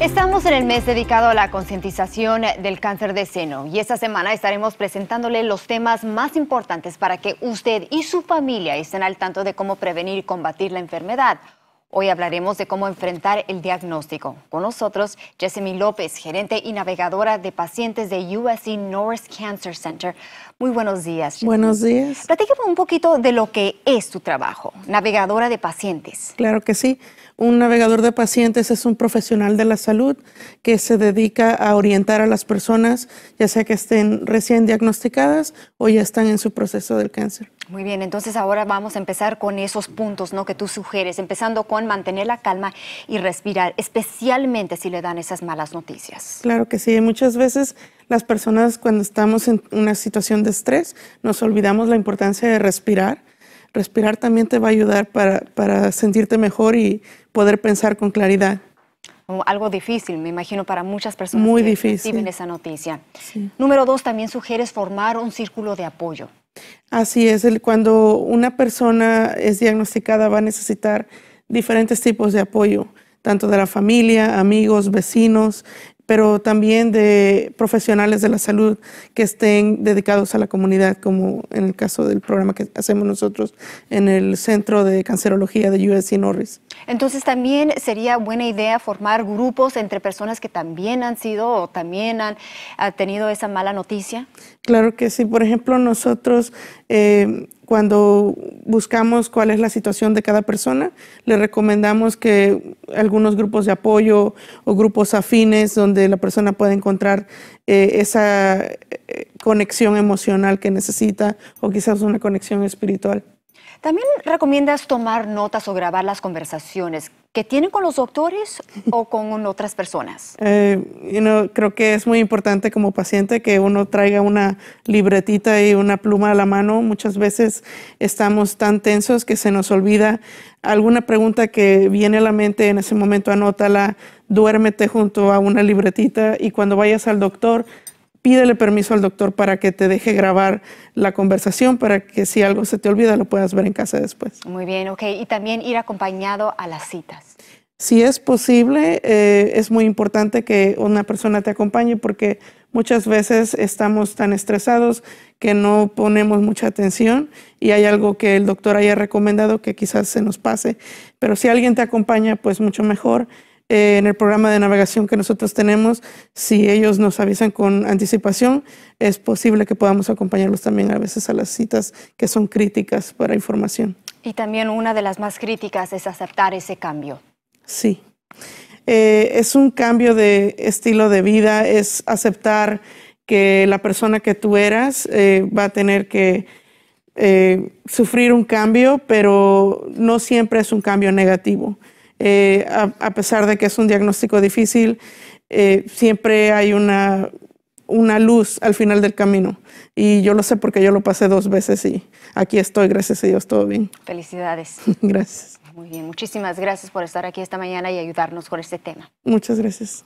Estamos en el mes dedicado a la concientización del cáncer de seno y esta semana estaremos presentándole los temas más importantes para que usted y su familia estén al tanto de cómo prevenir y combatir la enfermedad. Hoy hablaremos de cómo enfrentar el diagnóstico. Con nosotros, Jessamy López, gerente y navegadora de pacientes de USC Norris Cancer Center. Muy buenos días. Buenos días. Platícame un poquito de lo que es tu trabajo, navegadora de pacientes. Claro que sí. Un navegador de pacientes es un profesional de la salud que se dedica a orientar a las personas, ya sea que estén recién diagnosticadas o ya están en su proceso del cáncer. Muy bien, entonces ahora vamos a empezar con esos puntos ¿no? que tú sugieres, empezando con mantener la calma y respirar, especialmente si le dan esas malas noticias. Claro que sí, muchas veces las personas cuando estamos en una situación de estrés nos olvidamos la importancia de respirar respirar también te va a ayudar para, sentirte mejor y poder pensar con claridad. Oh, algo difícil, me imagino, para muchas personas Muy que reciben esa noticia. Número dos, también sugieres formar un círculo de apoyo. Así es, el, cuando una persona es diagnosticada va a necesitar diferentes tipos de apoyo tanto de la familia, amigos, vecinos, pero también de profesionales de la salud que estén dedicados a la comunidad, como en el caso del programa que hacemos nosotros en el Centro de Cancerología de USC Norris. Entonces también sería buena idea formar grupos entre personas que también han sido o también han tenido esa mala noticia. Claro que sí. Por ejemplo, nosotros eh, cuando buscamos cuál es la situación de cada persona. Le recomendamos que algunos grupos de apoyo o grupos afines donde la persona pueda encontrar eh, esa eh, conexión emocional que necesita o quizás una conexión espiritual. También recomiendas tomar notas o grabar las conversaciones que tienen con los doctores o con otras personas. Eh, creo que es muy importante como paciente que uno traiga una libretita y una pluma a la mano. Muchas veces estamos tan tensos que se nos olvida alguna pregunta que viene a la mente en ese momento, anótala, duérmete junto a una libretita y cuando vayas al doctor, pídele permiso al doctor para que te deje grabar la conversación, para que si algo se te olvida lo puedas ver en casa después. Muy bien, ok. Y también ir acompañado a las citas. Si es posible, eh, es muy importante que una persona te acompañe porque muchas veces estamos tan estresados que no ponemos mucha atención y hay algo que el doctor haya recomendado que quizás se nos pase. Pero si alguien te acompaña, pues mucho mejor. Eh, en el programa de navegación que nosotros tenemos, si ellos nos avisan con anticipación, es posible que podamos acompañarlos también a veces a las citas que son críticas para información. Y también una de las más críticas es aceptar ese cambio. Sí. Eh, es un cambio de estilo de vida, es aceptar que la persona que tú eras eh, va a tener que sufrir un cambio, pero no siempre es un cambio negativo. Eh, a, pesar de que es un diagnóstico difícil, eh, siempre hay una, una luz al final del camino. Y yo lo sé porque yo lo pasé dos veces y aquí estoy, gracias a Dios, todo bien. Felicidades. gracias. Muy bien, muchísimas gracias por estar aquí esta mañana y ayudarnos con este tema. Muchas gracias.